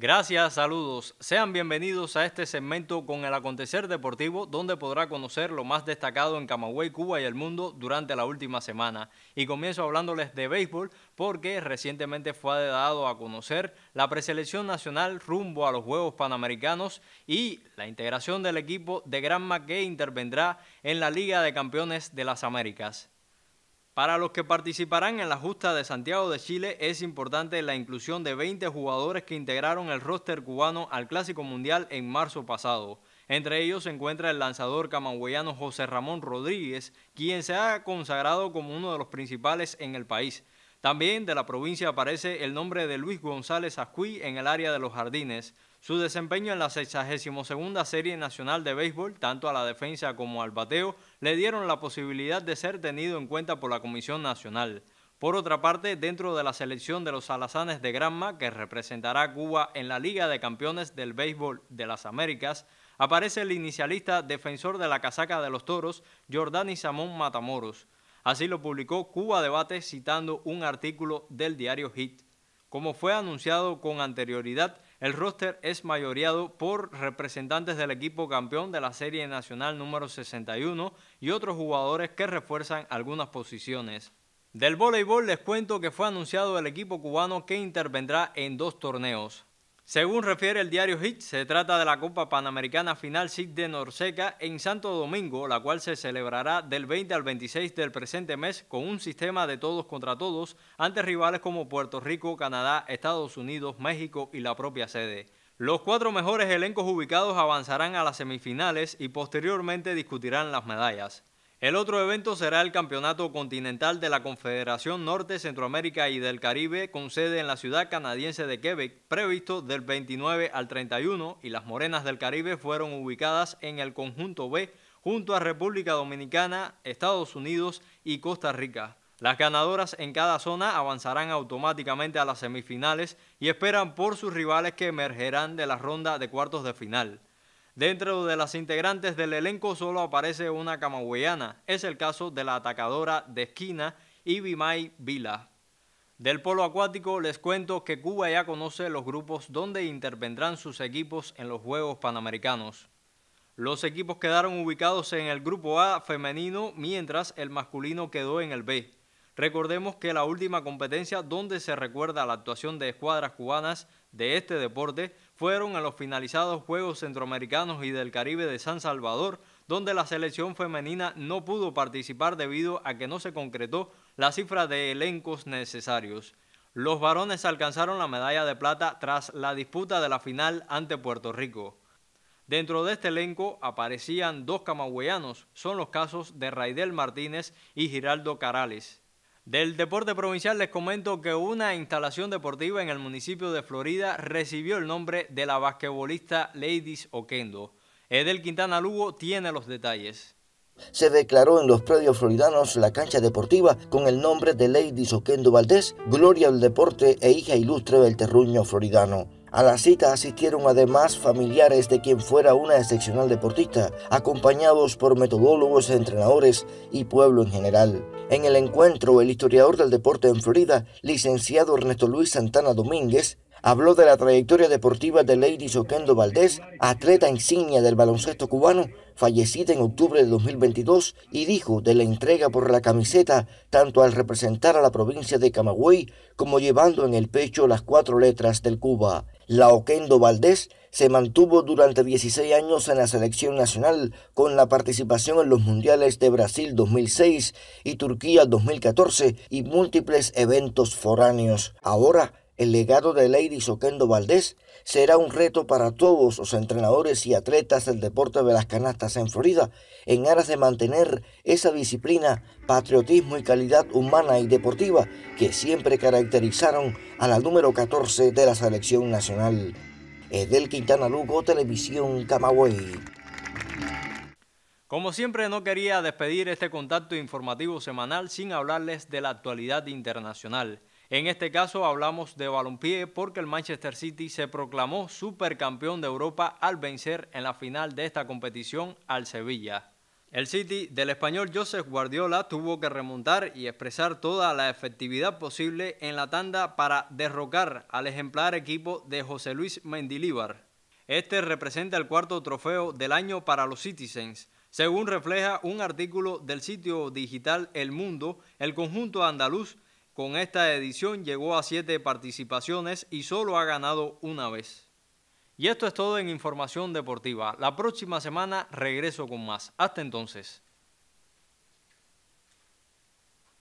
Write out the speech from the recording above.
Gracias, saludos. Sean bienvenidos a este segmento con el acontecer deportivo, donde podrá conocer lo más destacado en Camagüey, Cuba y el mundo durante la última semana. Y comienzo hablándoles de béisbol, porque recientemente fue dado a conocer la preselección nacional rumbo a los Juegos Panamericanos y la integración del equipo de Granma que intervendrá en la Liga de Campeones de las Américas. Para los que participarán en la justa de Santiago de Chile es importante la inclusión de 20 jugadores que integraron el roster cubano al Clásico Mundial en marzo pasado. Entre ellos se encuentra el lanzador camagüeyano José Ramón Rodríguez, quien se ha consagrado como uno de los principales en el país. También de la provincia aparece el nombre de Luis González Acuí en el área de los jardines, su desempeño en la 62 Serie Nacional de Béisbol, tanto a la defensa como al bateo, le dieron la posibilidad de ser tenido en cuenta por la Comisión Nacional. Por otra parte, dentro de la selección de los alazanes de Granma, que representará a Cuba en la Liga de Campeones del Béisbol de las Américas, aparece el inicialista defensor de la casaca de los toros, Jordani Samón Matamoros. Así lo publicó Cuba Debate citando un artículo del diario HIT. Como fue anunciado con anterioridad, el roster es mayoreado por representantes del equipo campeón de la Serie Nacional número 61 y otros jugadores que refuerzan algunas posiciones. Del voleibol les cuento que fue anunciado el equipo cubano que intervendrá en dos torneos. Según refiere el diario HIT, se trata de la Copa Panamericana Final SIC de Norseca en Santo Domingo, la cual se celebrará del 20 al 26 del presente mes con un sistema de todos contra todos ante rivales como Puerto Rico, Canadá, Estados Unidos, México y la propia sede. Los cuatro mejores elencos ubicados avanzarán a las semifinales y posteriormente discutirán las medallas. El otro evento será el Campeonato Continental de la Confederación Norte, Centroamérica y del Caribe, con sede en la ciudad canadiense de Quebec, previsto del 29 al 31, y las Morenas del Caribe fueron ubicadas en el conjunto B, junto a República Dominicana, Estados Unidos y Costa Rica. Las ganadoras en cada zona avanzarán automáticamente a las semifinales y esperan por sus rivales que emergerán de la ronda de cuartos de final. Dentro de las integrantes del elenco solo aparece una camagüeyana. Es el caso de la atacadora de esquina Ibimay Vila. Del polo acuático les cuento que Cuba ya conoce los grupos donde intervendrán sus equipos en los Juegos Panamericanos. Los equipos quedaron ubicados en el grupo A femenino mientras el masculino quedó en el B. Recordemos que la última competencia donde se recuerda la actuación de escuadras cubanas de este deporte fueron a los finalizados Juegos Centroamericanos y del Caribe de San Salvador, donde la selección femenina no pudo participar debido a que no se concretó la cifra de elencos necesarios. Los varones alcanzaron la medalla de plata tras la disputa de la final ante Puerto Rico. Dentro de este elenco aparecían dos camagüeyanos, son los casos de Raidel Martínez y Giraldo Carales. Del deporte provincial les comento que una instalación deportiva en el municipio de Florida recibió el nombre de la basquetbolista Ladies Oquendo. Edel Quintana Lugo tiene los detalles se declaró en los predios floridanos la cancha deportiva con el nombre de Lady Oquendo Valdés, gloria del deporte e hija ilustre del terruño floridano. A la cita asistieron además familiares de quien fuera una excepcional deportista, acompañados por metodólogos, entrenadores y pueblo en general. En el encuentro, el historiador del deporte en Florida, licenciado Ernesto Luis Santana Domínguez, habló de la trayectoria deportiva de Lady Soquendo Valdés, atleta insignia del baloncesto cubano, fallecida en octubre de 2022, y dijo de la entrega por la camiseta tanto al representar a la provincia de Camagüey como llevando en el pecho las cuatro letras del Cuba. Laoquendo Valdés se mantuvo durante 16 años en la selección nacional con la participación en los Mundiales de Brasil 2006 y Turquía 2014 y múltiples eventos foráneos. Ahora el legado de Lady Soquendo Valdés será un reto para todos los entrenadores y atletas del deporte de las canastas en Florida en aras de mantener esa disciplina, patriotismo y calidad humana y deportiva que siempre caracterizaron a la número 14 de la selección nacional. Edel Quintana Lugo, Televisión Camagüey. Como siempre, no quería despedir este contacto informativo semanal sin hablarles de la actualidad internacional. En este caso hablamos de balompié porque el Manchester City se proclamó supercampeón de Europa al vencer en la final de esta competición al Sevilla. El City del español Joseph Guardiola tuvo que remontar y expresar toda la efectividad posible en la tanda para derrocar al ejemplar equipo de José Luis Mendilíbar. Este representa el cuarto trofeo del año para los Citizens. Según refleja un artículo del sitio digital El Mundo, el conjunto andaluz con esta edición llegó a siete participaciones y solo ha ganado una vez. Y esto es todo en Información Deportiva. La próxima semana regreso con más. Hasta entonces.